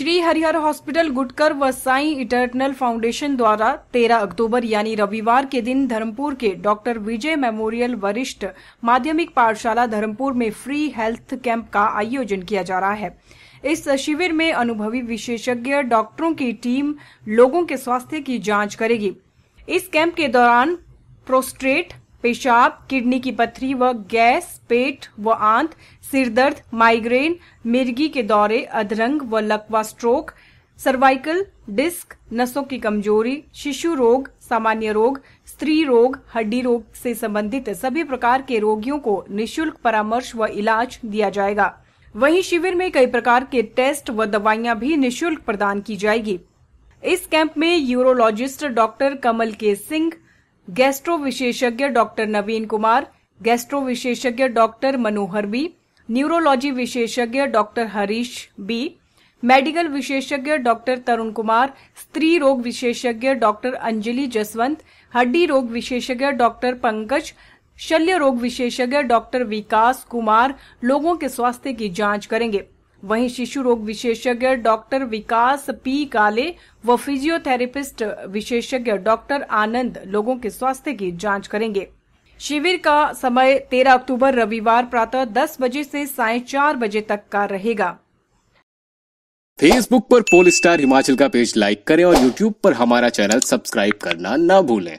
Shri Harihar hospital गुटकर व Sai eternal foundation द्वारा 13 अक्टूबर यानी रविवार के दिन धर्मपुर के डॉक्टर विजय मेमोरियल वरिष्ठ माध्यमिक पाठशाला धर्मपुर में फ्री हेल्थ कैंप का आयोजन किया जा रहा है इस शिविर में अनुभवी विशेषज्ञ डॉक्टरों की टीम लोगों के स्वास्थ्य की जांच करेगी इस कैंप के दौरान प्रोस्ट्रेट पेशाब किडनी की पथरी व गैस पेट व आंत सिरदर्द माइग्रेन मिर्गी के दौरे अधरंग व लकवा स्ट्रोक सर्वाइकल डिस्क नसों की कमजोरी शिशु रोग सामान्य रोग स्त्री रोग हड्डी रोग से संबंधित सभी प्रकार के रोगियों को निशुल्क परामर्श व इलाज दिया जाएगा वहीं शिविर में कई प्रकार के टेस्ट व दवाइयां भी निशुल्क प्रदान की जाएगी इस कैंप में urologist doctor Kamal K Singh gastro विशेषज्ञ डॉक्टर नवीन कुमार गैस्ट्रो विशेषज्ञ डॉक्टर मनोहर बी न्यूरोलॉजी विशेषज्ञ डॉक्टर हरीश बी मेडिकल विशेषज्ञ डॉक्टर तरुण कुमार स्त्री रोग विशेषज्ञ डॉक्टर अंजलि जसवंत हड्डी रोग विशेषज्ञ डॉक्टर पंकज शल्य रोग विशेषज्ञ डॉक्टर विकास कुमार लोगों के स्वास्थ्य की जांच करेंगे वहीं शिशु रोग विशेषज्ञ डॉक्टर विकास पी काले व फिजियोथेरेपिस्ट विशेषज्ञ डॉक्टर आनंद लोगों के स्वास्थ्य की जांच करेंगे शिविर का समय 13 अक्टूबर रविवार प्रातः 10 बजे से साय चार बजे तक का रहेगा फेसबुक पर पोल स्टार हिमाचल का पेज लाइक करें और यूट्यूब पर हमारा चैनल सब्सक्राइब करना न भूलें